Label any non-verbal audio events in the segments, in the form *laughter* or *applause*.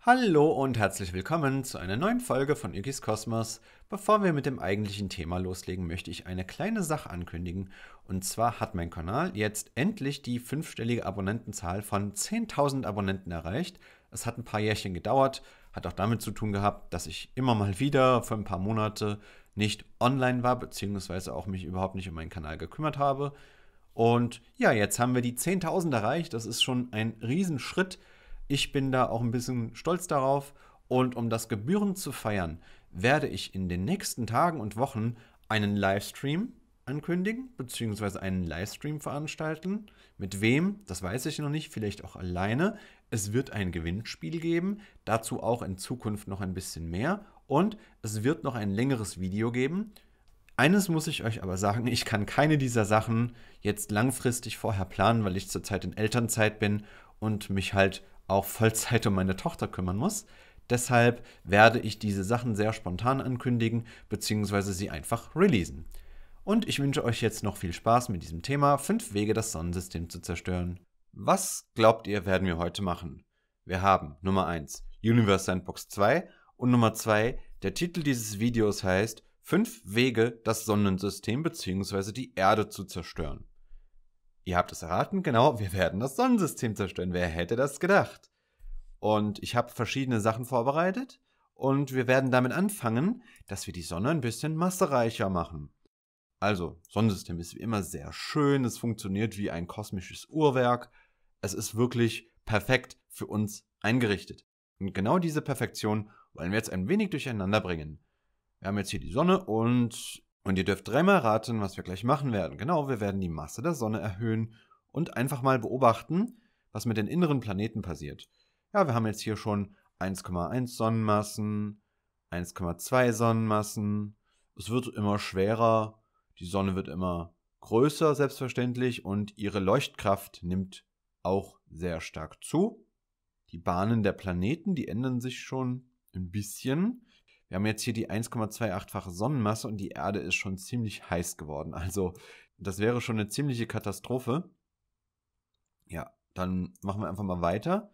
Hallo und herzlich willkommen zu einer neuen Folge von Igis Kosmos. Bevor wir mit dem eigentlichen Thema loslegen, möchte ich eine kleine Sache ankündigen. Und zwar hat mein Kanal jetzt endlich die fünfstellige Abonnentenzahl von 10.000 Abonnenten erreicht. Es hat ein paar Jährchen gedauert, hat auch damit zu tun gehabt, dass ich immer mal wieder für ein paar Monate nicht online war, beziehungsweise auch mich überhaupt nicht um meinen Kanal gekümmert habe. Und ja, jetzt haben wir die 10.000 erreicht. Das ist schon ein Riesenschritt. Ich bin da auch ein bisschen stolz darauf. Und um das gebührend zu feiern, werde ich in den nächsten Tagen und Wochen einen Livestream ankündigen, beziehungsweise einen Livestream veranstalten. Mit wem, das weiß ich noch nicht, vielleicht auch alleine. Es wird ein Gewinnspiel geben, dazu auch in Zukunft noch ein bisschen mehr. Und es wird noch ein längeres Video geben. Eines muss ich euch aber sagen, ich kann keine dieser Sachen jetzt langfristig vorher planen, weil ich zurzeit in Elternzeit bin und mich halt auch Vollzeit um meine Tochter kümmern muss. Deshalb werde ich diese Sachen sehr spontan ankündigen bzw. sie einfach releasen. Und ich wünsche euch jetzt noch viel Spaß mit diesem Thema fünf Wege, das Sonnensystem zu zerstören. Was glaubt ihr, werden wir heute machen? Wir haben Nummer 1 Universe Sandbox 2 und Nummer 2 der Titel dieses Videos heißt Fünf Wege, das Sonnensystem bzw. die Erde zu zerstören. Ihr habt es erraten, genau, wir werden das Sonnensystem zerstören. Wer hätte das gedacht? Und ich habe verschiedene Sachen vorbereitet und wir werden damit anfangen, dass wir die Sonne ein bisschen massereicher machen. Also, Sonnensystem ist wie immer sehr schön, es funktioniert wie ein kosmisches Uhrwerk, es ist wirklich perfekt für uns eingerichtet. Und genau diese Perfektion wollen wir jetzt ein wenig durcheinander bringen. Wir haben jetzt hier die Sonne und... Und ihr dürft dreimal raten, was wir gleich machen werden. Genau, wir werden die Masse der Sonne erhöhen und einfach mal beobachten, was mit den inneren Planeten passiert. Ja, wir haben jetzt hier schon 1,1 Sonnenmassen, 1,2 Sonnenmassen. Es wird immer schwerer, die Sonne wird immer größer, selbstverständlich, und ihre Leuchtkraft nimmt auch sehr stark zu. Die Bahnen der Planeten, die ändern sich schon ein bisschen. Wir haben jetzt hier die 1,28-fache Sonnenmasse und die Erde ist schon ziemlich heiß geworden. Also das wäre schon eine ziemliche Katastrophe. Ja, dann machen wir einfach mal weiter.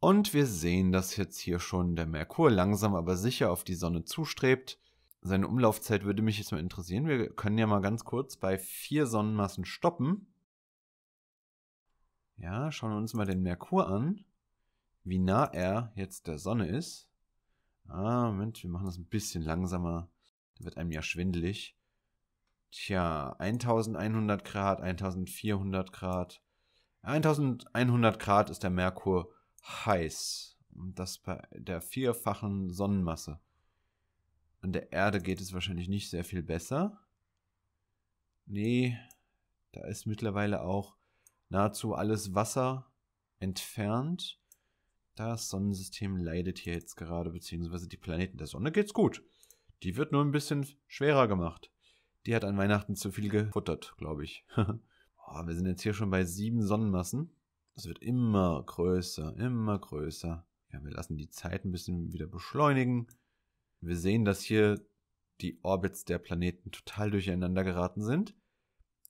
Und wir sehen, dass jetzt hier schon der Merkur langsam aber sicher auf die Sonne zustrebt. Seine Umlaufzeit würde mich jetzt mal interessieren. Wir können ja mal ganz kurz bei vier Sonnenmassen stoppen. Ja, schauen wir uns mal den Merkur an, wie nah er jetzt der Sonne ist. Ah, Moment, wir machen das ein bisschen langsamer. Da wird einem ja schwindelig. Tja, 1100 Grad, 1400 Grad. 1100 Grad ist der Merkur heiß. Und das bei der vierfachen Sonnenmasse. An der Erde geht es wahrscheinlich nicht sehr viel besser. Nee, da ist mittlerweile auch nahezu alles Wasser entfernt. Das Sonnensystem leidet hier jetzt gerade, beziehungsweise die Planeten der Sonne geht's gut. Die wird nur ein bisschen schwerer gemacht. Die hat an Weihnachten zu viel gefuttert, glaube ich. *laughs* oh, wir sind jetzt hier schon bei sieben Sonnenmassen. Das wird immer größer, immer größer. Ja, wir lassen die Zeit ein bisschen wieder beschleunigen. Wir sehen, dass hier die Orbits der Planeten total durcheinander geraten sind.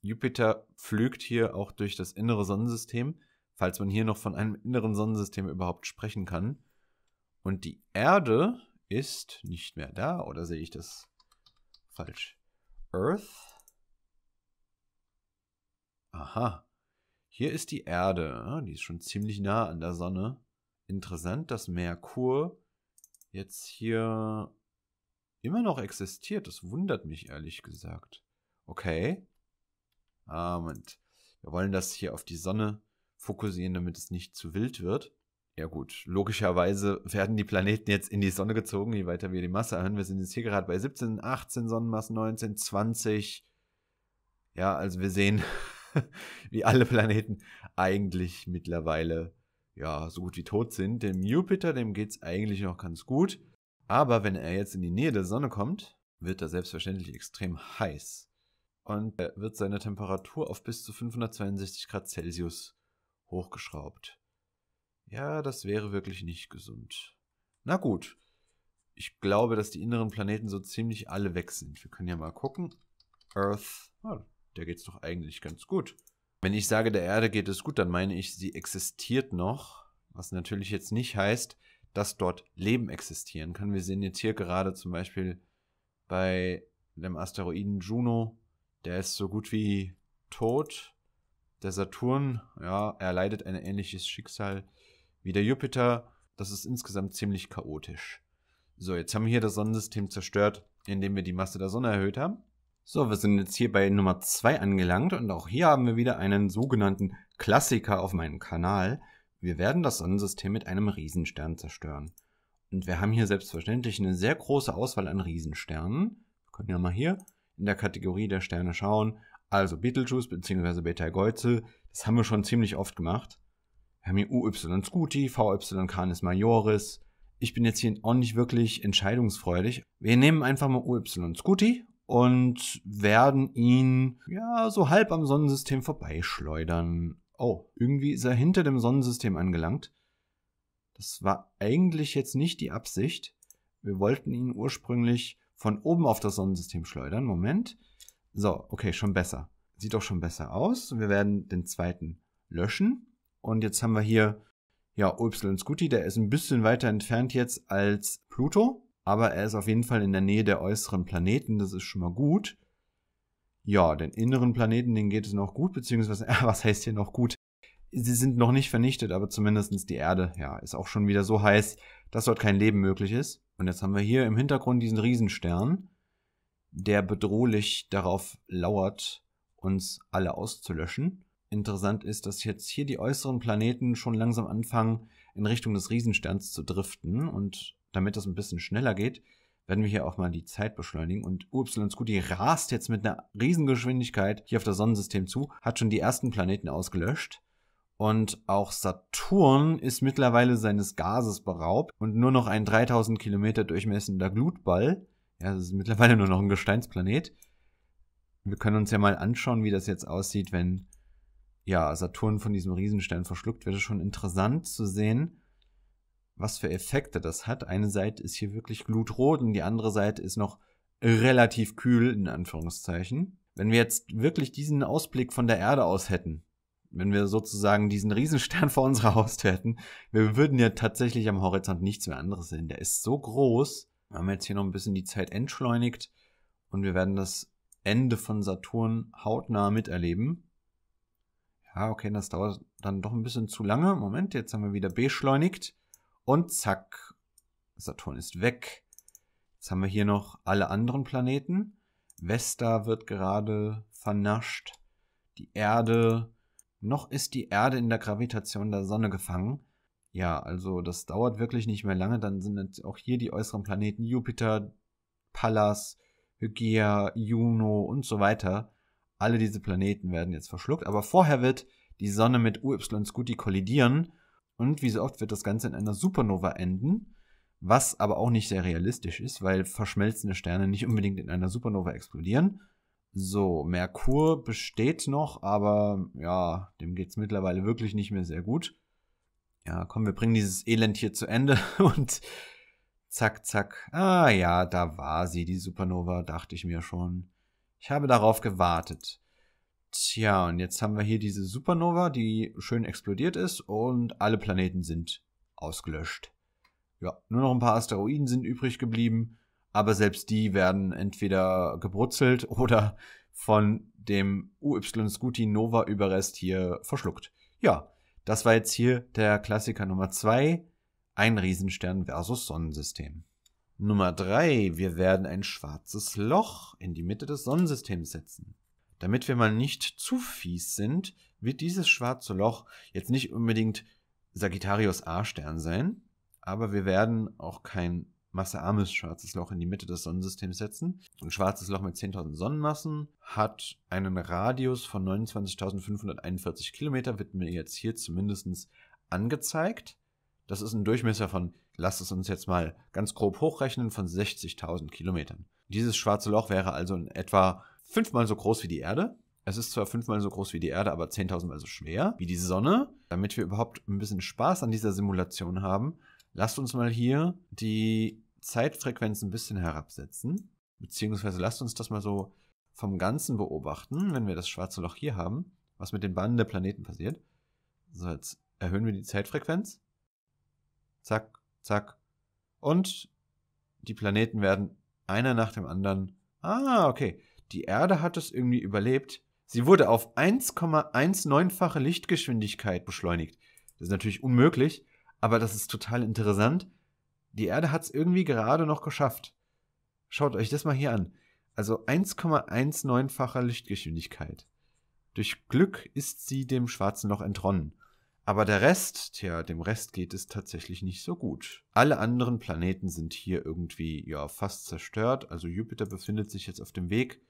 Jupiter pflügt hier auch durch das innere Sonnensystem falls man hier noch von einem inneren Sonnensystem überhaupt sprechen kann. Und die Erde ist nicht mehr da, oder sehe ich das falsch? Earth. Aha. Hier ist die Erde. Ah, die ist schon ziemlich nah an der Sonne. Interessant, dass Merkur jetzt hier immer noch existiert. Das wundert mich ehrlich gesagt. Okay. Ah, Moment. Wir wollen das hier auf die Sonne fokussieren, damit es nicht zu wild wird. Ja gut, logischerweise *laughs* werden die Planeten jetzt in die Sonne gezogen, je weiter wir die Masse erhöhen. Wir sind jetzt hier gerade bei 17, 18 Sonnenmassen, 19, 20. Ja, also wir sehen, *laughs* wie alle Planeten eigentlich mittlerweile ja so gut wie tot sind. Dem Jupiter, dem geht es eigentlich noch ganz gut. Aber wenn er jetzt in die Nähe der Sonne kommt, wird er selbstverständlich extrem heiß. Und er äh, wird seine Temperatur auf bis zu 562 Grad Celsius hochgeschraubt. Ja, das wäre wirklich nicht gesund. Na gut. Ich glaube, dass die inneren Planeten so ziemlich alle weg sind. Wir können ja mal gucken. Earth, oh, der geht's doch eigentlich ganz gut. Wenn ich sage, der Erde geht es gut, dann meine ich, sie existiert noch. Was natürlich jetzt nicht heißt, dass dort Leben existieren kann. Wir sehen jetzt hier gerade zum Beispiel bei dem Asteroiden Juno, der ist so gut wie tot. Der Saturn, ja, er leidet ein ähnliches Schicksal wie der Jupiter. Das ist insgesamt ziemlich chaotisch. So, jetzt haben wir hier das Sonnensystem zerstört, indem wir die Masse der Sonne erhöht haben. So, wir sind jetzt hier bei Nummer 2 angelangt und auch hier haben wir wieder einen sogenannten Klassiker auf meinem Kanal. Wir werden das Sonnensystem mit einem Riesenstern zerstören. Und wir haben hier selbstverständlich eine sehr große Auswahl an Riesensternen. Wir können ja mal hier in der Kategorie der Sterne schauen. Also Beetlejuice bzw. Beta Geuze, das haben wir schon ziemlich oft gemacht. Wir haben hier UY Scuti, VY Canis Majoris. Ich bin jetzt hier auch nicht wirklich entscheidungsfreudig. Wir nehmen einfach mal UY Scuti und werden ihn ja so halb am Sonnensystem vorbeischleudern. Oh, irgendwie ist er hinter dem Sonnensystem angelangt. Das war eigentlich jetzt nicht die Absicht. Wir wollten ihn ursprünglich von oben auf das Sonnensystem schleudern. Moment. So, okay, schon besser. Sieht auch schon besser aus. Wir werden den zweiten löschen. Und jetzt haben wir hier, ja, Upsilon Scooty. der ist ein bisschen weiter entfernt jetzt als Pluto, aber er ist auf jeden Fall in der Nähe der äußeren Planeten, das ist schon mal gut. Ja, den inneren Planeten, den geht es noch gut, beziehungsweise, äh, *laughs* was heißt hier noch gut? Sie sind noch nicht vernichtet, aber zumindest die Erde, ja, ist auch schon wieder so heiß, dass dort kein Leben möglich ist. Und jetzt haben wir hier im Hintergrund diesen Riesenstern der bedrohlich darauf lauert, uns alle auszulöschen. Interessant ist, dass jetzt hier die äußeren Planeten schon langsam anfangen, in Richtung des Riesensterns zu driften. Und damit das ein bisschen schneller geht, werden wir hier auch mal die Zeit beschleunigen. Und upsilon Scooty rast jetzt mit einer Riesengeschwindigkeit hier auf das Sonnensystem zu, hat schon die ersten Planeten ausgelöscht. Und auch Saturn ist mittlerweile seines Gases beraubt und nur noch ein 3000 Kilometer durchmessender Glutball ja, es ist mittlerweile nur noch ein Gesteinsplanet. Wir können uns ja mal anschauen, wie das jetzt aussieht, wenn ja, Saturn von diesem Riesenstern verschluckt wird. Es ist schon interessant zu sehen, was für Effekte das hat. Eine Seite ist hier wirklich glutrot und die andere Seite ist noch relativ kühl, in Anführungszeichen. Wenn wir jetzt wirklich diesen Ausblick von der Erde aus hätten, wenn wir sozusagen diesen Riesenstern *laughs* vor unserer Haustür hätten, wir würden ja tatsächlich am Horizont nichts mehr anderes sehen. Der ist so groß, wir haben jetzt hier noch ein bisschen die Zeit entschleunigt und wir werden das Ende von Saturn hautnah miterleben. Ja, okay, das dauert dann doch ein bisschen zu lange. Moment, jetzt haben wir wieder beschleunigt und zack, Saturn ist weg. Jetzt haben wir hier noch alle anderen Planeten. Vesta wird gerade vernascht. Die Erde. Noch ist die Erde in der Gravitation der Sonne gefangen. Ja, also das dauert wirklich nicht mehr lange. Dann sind auch hier die äußeren Planeten Jupiter, Pallas, Hygieia, Juno und so weiter. Alle diese Planeten werden jetzt verschluckt. Aber vorher wird die Sonne mit UY Scuti kollidieren. Und wie so oft wird das Ganze in einer Supernova enden. Was aber auch nicht sehr realistisch ist, weil verschmelzende Sterne nicht unbedingt in einer Supernova explodieren. So, Merkur besteht noch, aber ja, dem es mittlerweile wirklich nicht mehr sehr gut. Ja, komm, wir bringen dieses Elend hier zu Ende *laughs* und zack, zack. Ah ja, da war sie, die Supernova, dachte ich mir schon. Ich habe darauf gewartet. Tja, und jetzt haben wir hier diese Supernova, die schön explodiert ist und alle Planeten sind ausgelöscht. Ja, nur noch ein paar Asteroiden sind übrig geblieben, aber selbst die werden entweder gebrutzelt *laughs* oder von dem UY Scuti Nova Überrest hier verschluckt. Ja, das war jetzt hier der Klassiker Nummer 2, ein Riesenstern versus Sonnensystem. Nummer 3, wir werden ein schwarzes Loch in die Mitte des Sonnensystems setzen. Damit wir mal nicht zu fies sind, wird dieses schwarze Loch jetzt nicht unbedingt Sagittarius A-Stern sein, aber wir werden auch kein massearmes schwarzes Loch in die Mitte des Sonnensystems setzen. Ein schwarzes Loch mit 10.000 Sonnenmassen hat einen Radius von 29.541 Kilometer, wird mir jetzt hier zumindest angezeigt. Das ist ein Durchmesser von, lasst es uns jetzt mal ganz grob hochrechnen, von 60.000 Kilometern. Dieses schwarze Loch wäre also in etwa fünfmal so groß wie die Erde. Es ist zwar fünfmal so groß wie die Erde, aber 10.000 mal so schwer wie die Sonne. Damit wir überhaupt ein bisschen Spaß an dieser Simulation haben, lasst uns mal hier die Zeitfrequenz ein bisschen herabsetzen, beziehungsweise lasst uns das mal so vom Ganzen beobachten, wenn wir das schwarze Loch hier haben, was mit den Bahnen der Planeten passiert. So, jetzt erhöhen wir die Zeitfrequenz. Zack, zack. Und die Planeten werden einer nach dem anderen. Ah, okay. Die Erde hat es irgendwie überlebt. Sie wurde auf 1,19-fache Lichtgeschwindigkeit beschleunigt. Das ist natürlich unmöglich, aber das ist total interessant. Die Erde hat es irgendwie gerade noch geschafft. Schaut euch das mal hier an. Also 1,19-facher Lichtgeschwindigkeit. Durch Glück ist sie dem schwarzen Loch entronnen. Aber der Rest, tja, dem Rest geht es tatsächlich nicht so gut. Alle anderen Planeten sind hier irgendwie ja fast zerstört. Also Jupiter befindet sich jetzt auf dem Weg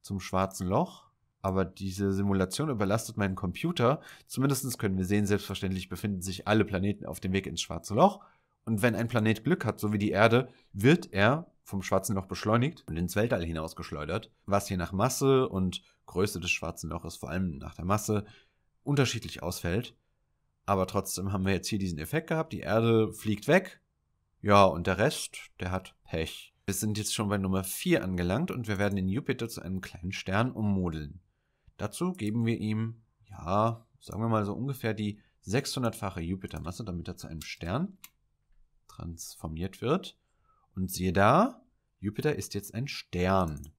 zum schwarzen Loch aber diese Simulation überlastet meinen Computer. Zumindest können wir sehen, selbstverständlich befinden sich alle Planeten auf dem Weg ins schwarze Loch. Und wenn ein Planet Glück hat, so wie die Erde, wird er vom schwarzen Loch beschleunigt und ins Weltall hinausgeschleudert, was je nach Masse und Größe des schwarzen Loches, vor allem nach der Masse, unterschiedlich ausfällt. Aber trotzdem haben wir jetzt hier diesen Effekt gehabt, die Erde fliegt weg. Ja, und der Rest, der hat Pech. Wir sind jetzt schon bei Nummer 4 angelangt und wir werden den Jupiter zu einem kleinen Stern ummodeln. Dazu geben wir ihm, ja, sagen wir mal so ungefähr die 600-fache Jupitermasse, damit er zu einem Stern transformiert wird. Und siehe da, Jupiter ist jetzt ein Stern.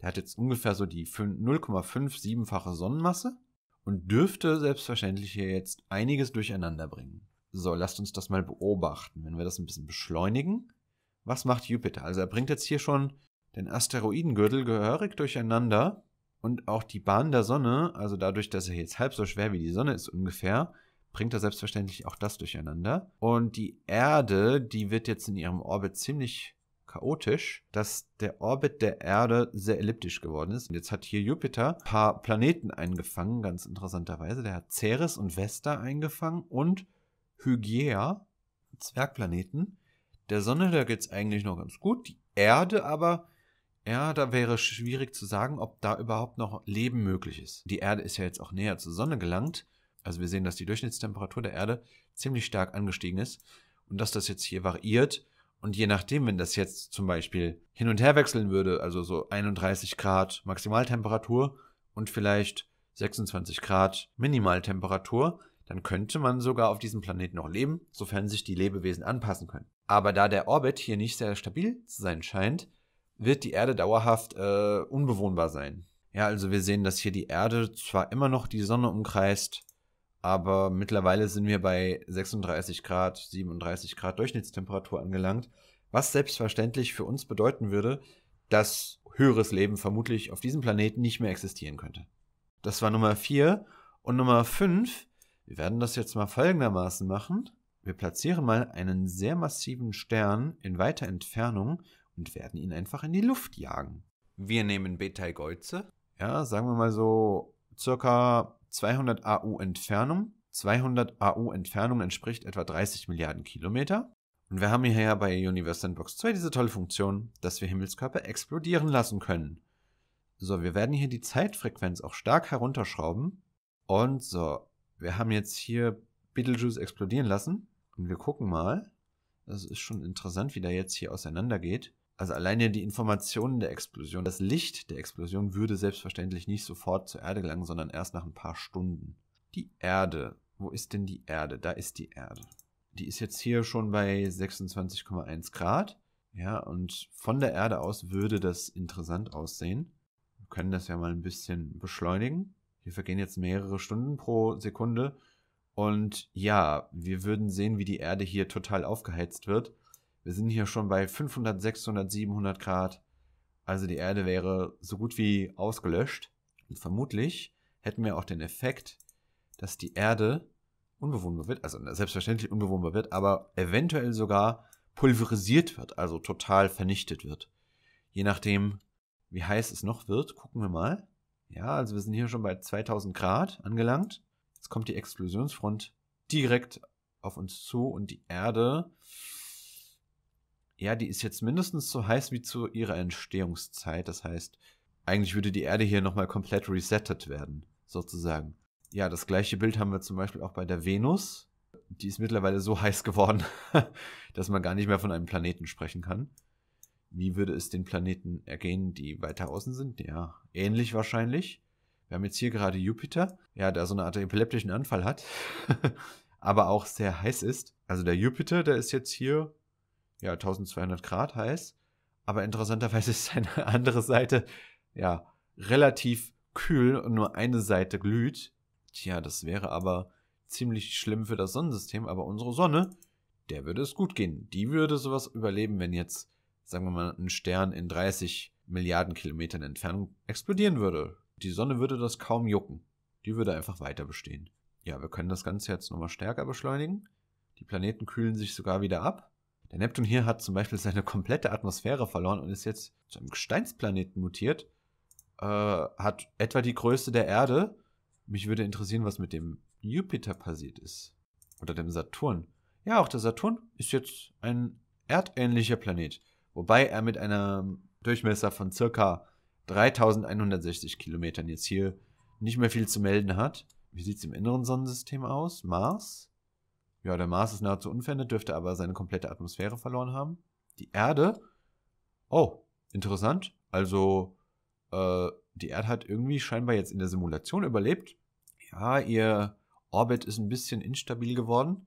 Der hat jetzt ungefähr so die 0,57-fache Sonnenmasse und dürfte selbstverständlich hier jetzt einiges durcheinander bringen. So, lasst uns das mal beobachten, wenn wir das ein bisschen beschleunigen. Was macht Jupiter? Also er bringt jetzt hier schon den Asteroidengürtel gehörig durcheinander und auch die Bahn der Sonne, also dadurch, dass er jetzt halb so schwer wie die Sonne ist ungefähr, bringt er selbstverständlich auch das durcheinander. Und die Erde, die wird jetzt in ihrem Orbit ziemlich chaotisch, dass der Orbit der Erde sehr elliptisch geworden ist. Und jetzt hat hier Jupiter ein paar Planeten eingefangen, ganz interessanterweise. Der hat Ceres und Vesta eingefangen und Hygiea, Zwergplaneten. Der Sonne, da geht es eigentlich noch ganz gut. Die Erde aber ja, da wäre schwierig zu sagen, ob da überhaupt noch Leben möglich ist. Die Erde ist ja jetzt auch näher zur Sonne gelangt. Also wir sehen, dass die Durchschnittstemperatur der Erde ziemlich stark angestiegen ist und dass das jetzt hier variiert. Und je nachdem, wenn das jetzt zum Beispiel hin und her wechseln würde, also so 31 Grad Maximaltemperatur und vielleicht 26 Grad Minimaltemperatur, dann könnte man sogar auf diesem Planeten noch leben, sofern sich die Lebewesen anpassen können. Aber da der Orbit hier nicht sehr stabil zu sein scheint, wird die Erde dauerhaft äh, unbewohnbar sein. Ja, also wir sehen, dass hier die Erde zwar immer noch die Sonne umkreist, aber mittlerweile sind wir bei 36 Grad, 37 Grad Durchschnittstemperatur angelangt, was selbstverständlich für uns bedeuten würde, dass höheres Leben vermutlich auf diesem Planeten nicht mehr existieren könnte. Das war Nummer 4 und Nummer 5, wir werden das jetzt mal folgendermaßen machen. Wir platzieren mal einen sehr massiven Stern in weiter Entfernung und werden ihn einfach in die Luft jagen. Wir nehmen Betai Golze. Ja, sagen wir mal so circa 200 AU Entfernung. 200 AU Entfernung entspricht etwa 30 Milliarden Kilometer. Und wir haben hier ja bei Universe Sandbox 2 diese tolle Funktion, dass wir Himmelskörper explodieren lassen können. So, wir werden hier die Zeitfrequenz auch stark herunterschrauben. Und so, wir haben jetzt hier Beetlejuice explodieren lassen. Und wir gucken mal. Das ist schon interessant, wie der jetzt hier auseinandergeht. Also alleine die Informationen der Explosion, das Licht der Explosion würde selbstverständlich nicht sofort zur Erde gelangen, sondern erst nach ein paar Stunden. Die Erde, wo ist denn die Erde? Da ist die Erde. Die ist jetzt hier schon bei 26,1 Grad. Ja, und von der Erde aus würde das interessant aussehen. Wir können das ja mal ein bisschen beschleunigen. Hier vergehen jetzt mehrere Stunden pro Sekunde. Und ja, wir würden sehen, wie die Erde hier total aufgeheizt wird wir sind hier schon bei 500, 600, 700 Grad. Also die Erde wäre so gut wie ausgelöscht. Und vermutlich hätten wir auch den Effekt, dass die Erde unbewohnbar wird, also selbstverständlich unbewohnbar wird, aber eventuell sogar pulverisiert wird, also total vernichtet wird. Je nachdem, wie heiß es noch wird, gucken wir mal. Ja, also wir sind hier schon bei 2000 Grad angelangt. Jetzt kommt die Explosionsfront direkt auf uns zu und die Erde ja, die ist jetzt mindestens so heiß wie zu ihrer Entstehungszeit. Das heißt, eigentlich würde die Erde hier nochmal komplett resettet werden, sozusagen. Ja, das gleiche Bild haben wir zum Beispiel auch bei der Venus. Die ist mittlerweile so heiß geworden, *laughs* dass man gar nicht mehr von einem Planeten sprechen kann. Wie würde es den Planeten ergehen, die weiter außen sind? Ja, ähnlich wahrscheinlich. Wir haben jetzt hier gerade Jupiter, ja, der so eine Art epileptischen Anfall hat, *laughs* aber auch sehr heiß ist. Also der Jupiter, der ist jetzt hier ja, 1200 Grad heiß. Aber interessanterweise *laughs* ist seine andere Seite, ja, relativ kühl und nur eine Seite glüht. Tja, das wäre aber ziemlich schlimm für das Sonnensystem, aber unsere Sonne, der würde es gut gehen. Die würde sowas überleben, wenn jetzt, sagen wir mal, ein Stern in 30 Milliarden Kilometern Entfernung explodieren würde. Die Sonne würde das kaum jucken. Die würde einfach weiter bestehen. Ja, wir können das Ganze jetzt nochmal stärker beschleunigen. Die Planeten kühlen sich sogar wieder ab. Der Neptun hier hat zum Beispiel seine komplette Atmosphäre verloren und ist jetzt zu einem Gesteinsplaneten mutiert. Äh, hat etwa die Größe der Erde. Mich würde interessieren, was mit dem Jupiter passiert ist. Oder dem Saturn. Ja, auch der Saturn ist jetzt ein erdähnlicher Planet. Wobei er mit einem Durchmesser von circa 3160 Kilometern jetzt hier nicht mehr viel zu melden hat. Wie sieht es im inneren Sonnensystem aus? Mars? Ja, der Mars ist nahezu unverändert, dürfte aber seine komplette Atmosphäre verloren haben. Die Erde. Oh, interessant. Also, äh, die Erde hat irgendwie scheinbar jetzt in der Simulation überlebt. Ja, ihr Orbit ist ein bisschen instabil geworden.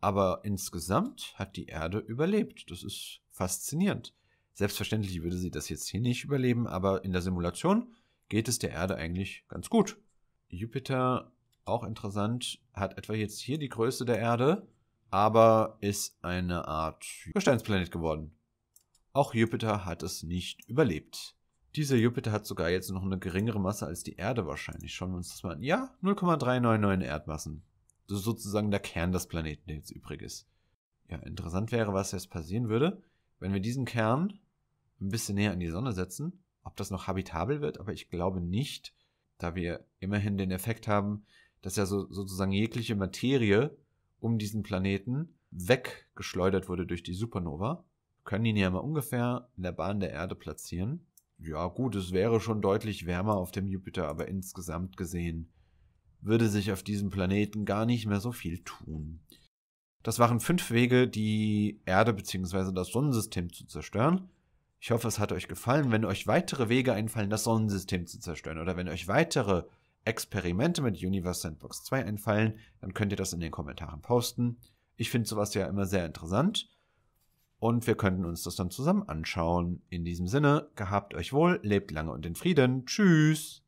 Aber insgesamt hat die Erde überlebt. Das ist faszinierend. Selbstverständlich würde sie das jetzt hier nicht überleben, aber in der Simulation geht es der Erde eigentlich ganz gut. Jupiter auch interessant, hat etwa jetzt hier die Größe der Erde, aber ist eine Art Gesteinsplanet geworden. Auch Jupiter hat es nicht überlebt. Dieser Jupiter hat sogar jetzt noch eine geringere Masse als die Erde wahrscheinlich. Schauen wir uns das mal an. Ja, 0,399 Erdmassen. Das ist sozusagen der Kern des Planeten, der jetzt übrig ist. Ja, interessant wäre, was jetzt passieren würde, wenn wir diesen Kern ein bisschen näher an die Sonne setzen, ob das noch habitabel wird, aber ich glaube nicht, da wir immerhin den Effekt haben, dass ja so, sozusagen jegliche Materie um diesen Planeten weggeschleudert wurde durch die Supernova. Wir können ihn ja mal ungefähr in der Bahn der Erde platzieren. Ja, gut, es wäre schon deutlich wärmer auf dem Jupiter, aber insgesamt gesehen würde sich auf diesem Planeten gar nicht mehr so viel tun. Das waren fünf Wege, die Erde bzw. das Sonnensystem zu zerstören. Ich hoffe, es hat euch gefallen. Wenn euch weitere Wege einfallen, das Sonnensystem zu zerstören oder wenn euch weitere Experimente mit Universe Sandbox 2 einfallen, dann könnt ihr das in den Kommentaren posten. Ich finde sowas ja immer sehr interessant und wir könnten uns das dann zusammen anschauen. In diesem Sinne, gehabt euch wohl, lebt lange und in Frieden. Tschüss!